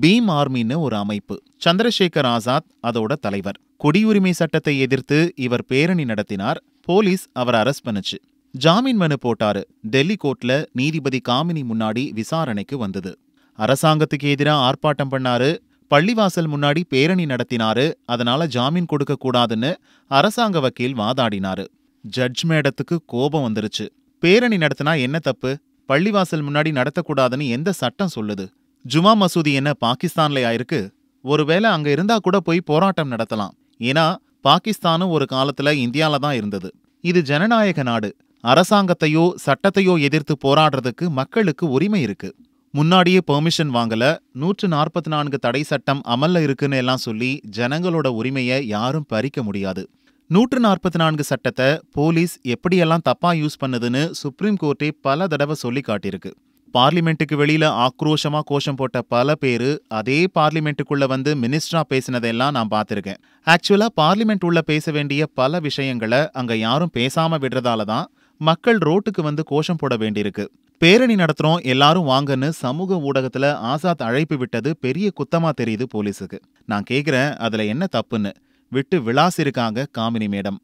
beam ஆர்மின்னு ஒரு அமைப்பு சந்திரசேகர் ஆசாத் அதோட தலைவர் குடியுரிமை சட்டத்தை எதிர்த்து இவர் பேரணி நடத்தினார் போலீஸ் அவர் அரஸ்ட் பண்ணுச்சு ஜாமீன் மனு போட்டாரு டெல்லி கோர்ட்ல நீதிபதி காமினி முன்னாடி விசாரணைக்கு வந்தது அரசாங்கத்துக்கு எதிராக ஆர்ப்பாட்டம் பண்ணாரு பள்ளிவாசல் முன்னாடி பேரணி நடத்தினாரு அதனால ஜாமீன் கொடுக்க கூடாதுன்னு அரசாங்க வக்கீல் வாதாடினாரு ஜட்ஜ் மேடத்துக்கு கோபம் வந்துருச்சு பேரணி நடத்தினா என்ன தப்பு பள்ளிவாசல் முன்னாடி நடத்தக்கூடாதுன்னு எந்த சட்டம் சொல்லுது ஜுமா மசூதி என்ன பாகிஸ்தான்லயா இருக்கு ஒருவேளை அங்க இருந்தா கூட போய் போராட்டம் நடத்தலாம் ஏன்னா பாகிஸ்தானும் ஒரு காலத்துல இந்தியால தான் இருந்தது இது ஜனநாயக நாடு அரசாங்கத்தையோ சட்டத்தையோ எதிர்த்து போராடுறதுக்கு மக்களுக்கு உரிமை இருக்கு முன்னாடியே பெர்மிஷன் வாங்கல நூற்று நாற்பத்தி நான்கு தடை சட்டம் அமல்ல இருக்குன்னு எல்லாம் சொல்லி ஜனங்களோட உரிமையை யாரும் பறிக்க முடியாது நூற்று நாற்பத்தி நான்கு சட்டத்தை போலீஸ் எப்படியெல்லாம் தப்பா யூஸ் பண்ணுதுன்னு சுப்ரீம் கோர்ட்டே பல தடவை சொல்லி காட்டியிருக்கு பார்லிமெண்ட்டுக்கு வெளியில ஆக்ரோஷமா கோஷம் போட்ட பல பேரு அதே பார்லிமெண்ட்டுக்குள்ள வந்து மினிஸ்டரா பேசினதெல்லாம் நான் பார்த்திருக்கேன் ஆக்சுவலா பார்லிமெண்ட் உள்ள பேச வேண்டிய பல விஷயங்களை அங்க யாரும் பேசாம விடுறதால தான் மக்கள் ரோட்டுக்கு வந்து கோஷம் போட வேண்டியிருக்கு பேரணி நடத்துறோம் எல்லாரும் வாங்கன்னு சமூக ஊடகத்துல ஆசாத் அழைப்பு விட்டது பெரிய குத்தமா தெரியுது போலீஸுக்கு நான் கேக்குறேன் அதுல என்ன தப்புன்னு விட்டு விளாசிருக்காங்க காமினி மேடம்